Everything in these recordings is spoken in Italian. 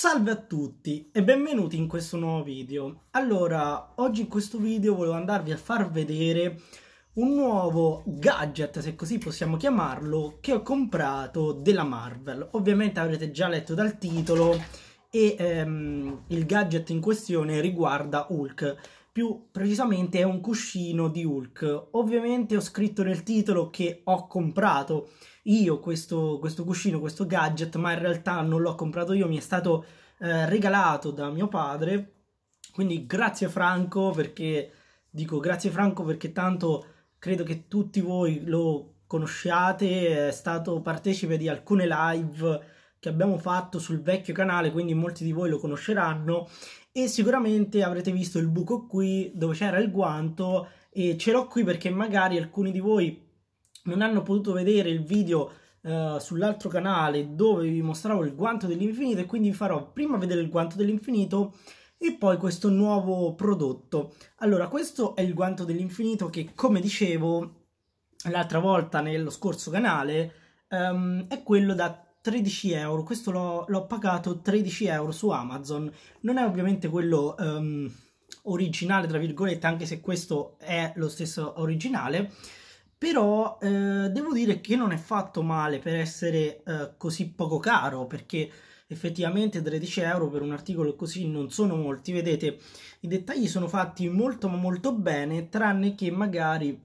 Salve a tutti e benvenuti in questo nuovo video. Allora, oggi in questo video volevo andarvi a far vedere un nuovo gadget, se così possiamo chiamarlo, che ho comprato della Marvel. Ovviamente avrete già letto dal titolo e ehm, il gadget in questione riguarda Hulk più precisamente è un cuscino di Hulk. Ovviamente ho scritto nel titolo che ho comprato io questo, questo cuscino, questo gadget, ma in realtà non l'ho comprato io, mi è stato eh, regalato da mio padre. Quindi grazie Franco perché dico grazie Franco perché tanto credo che tutti voi lo conosciate, è stato partecipe di alcune live che abbiamo fatto sul vecchio canale, quindi molti di voi lo conosceranno e sicuramente avrete visto il buco qui dove c'era il guanto e ce l'ho qui perché magari alcuni di voi non hanno potuto vedere il video eh, sull'altro canale dove vi mostravo il guanto dell'infinito e quindi vi farò prima vedere il guanto dell'infinito e poi questo nuovo prodotto. Allora, questo è il guanto dell'infinito che, come dicevo l'altra volta nello scorso canale, um, è quello da 13 euro, questo l'ho, pagato 13 euro su Amazon, non è ovviamente quello um, originale, tra virgolette, anche se questo è lo stesso originale, però eh, devo dire che non è fatto male per essere eh, così poco caro, perché effettivamente 13 euro per un articolo così non sono molti, vedete, i dettagli sono fatti molto molto bene, tranne che magari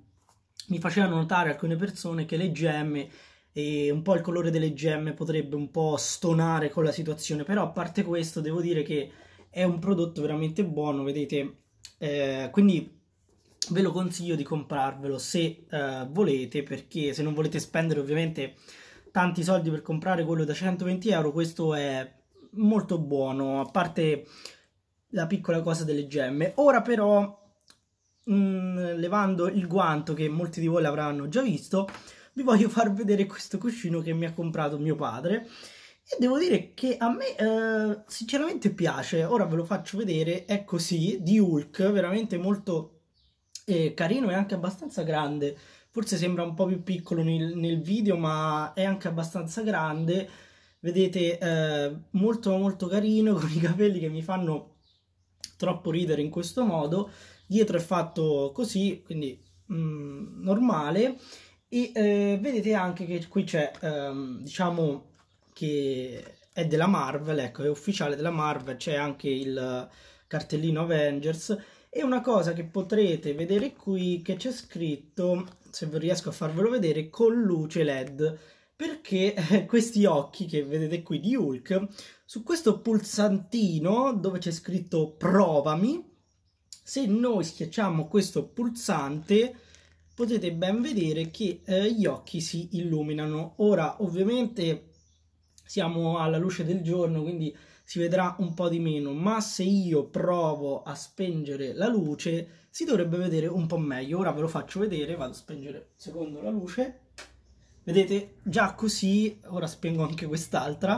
mi facevano notare alcune persone che le gemme e un po' il colore delle gemme potrebbe un po' stonare con la situazione, però a parte questo devo dire che è un prodotto veramente buono, vedete, eh, quindi ve lo consiglio di comprarvelo se eh, volete, perché se non volete spendere ovviamente tanti soldi per comprare quello da 120 euro, questo è molto buono, a parte la piccola cosa delle gemme. Ora però, mh, mm, levando il guanto che molti di voi l'avranno già visto, vi voglio far vedere questo cuscino che mi ha comprato mio padre e devo dire che a me eh, sinceramente piace, ora ve lo faccio vedere, è così, di Hulk, veramente molto eh, carino e anche abbastanza grande, forse sembra un po' più piccolo nel, nel video ma è anche abbastanza grande, vedete eh, molto molto carino con i capelli che mi fanno troppo ridere in questo modo, dietro è fatto così, quindi mh, mm, normale e eh, vedete anche che qui c'è ehm, diciamo che è della Marvel ecco è ufficiale della Marvel c'è anche il cartellino Avengers e una cosa che potrete vedere qui che c'è scritto se riesco a farvelo vedere con luce led perché eh, questi occhi che vedete qui di Hulk su questo pulsantino dove c'è scritto provami se noi schiacciamo questo pulsante potete ben vedere che eh, gli occhi si illuminano. Ora ovviamente siamo alla luce del giorno, quindi si vedrà un po' di meno, ma se io provo a spengere la luce si dovrebbe vedere un po' meglio. Ora ve lo faccio vedere, vado a spengere secondo la luce. Vedete, già così, ora spengo anche quest'altra,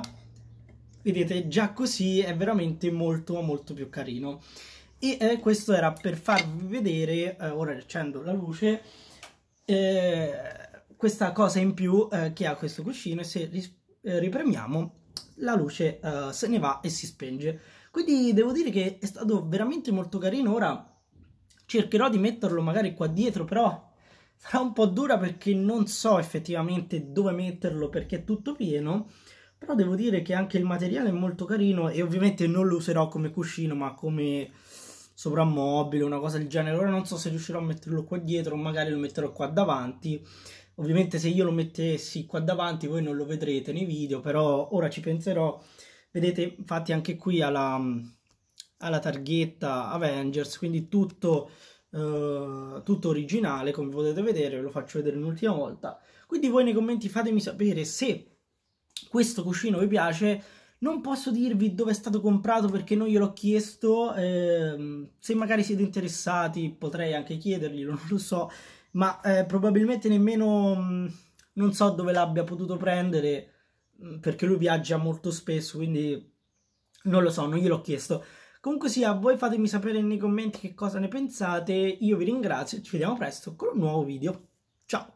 vedete, già così è veramente molto molto più carino. E eh, questo era per farvi vedere, eh, ora accendo la luce, eh, questa cosa in più eh, che ha questo cuscino e se eh, ripremiamo la luce eh, se ne va e si spenge. Quindi devo dire che è stato veramente molto carino, ora cercherò di metterlo magari qua dietro, però sarà un po' dura perché non so effettivamente dove metterlo perché è tutto pieno, però devo dire che anche il materiale è molto carino e ovviamente non lo userò come cuscino ma come soprammobile, una cosa del genere. Ora non so se riuscirò a metterlo qua dietro, magari lo metterò qua davanti. Ovviamente se io lo mettessi qua davanti voi non lo vedrete nei video, però ora ci penserò. Vedete infatti anche qui alla, alla targhetta Avengers, quindi tutto, eh, tutto originale come potete vedere, ve lo faccio vedere un'ultima volta. Quindi voi nei commenti fatemi sapere se questo cuscino vi piace non posso dirvi dove è stato comprato perché non gliel'ho chiesto, eh, se magari siete interessati potrei anche chiederglielo, non lo so, ma eh, probabilmente nemmeno mh, mm, non so dove l'abbia potuto prendere mh, mm, perché lui viaggia molto spesso, quindi non lo so, non gliel'ho chiesto. Comunque sia, voi fatemi sapere nei commenti che cosa ne pensate, io vi ringrazio e ci vediamo presto con un nuovo video. Ciao!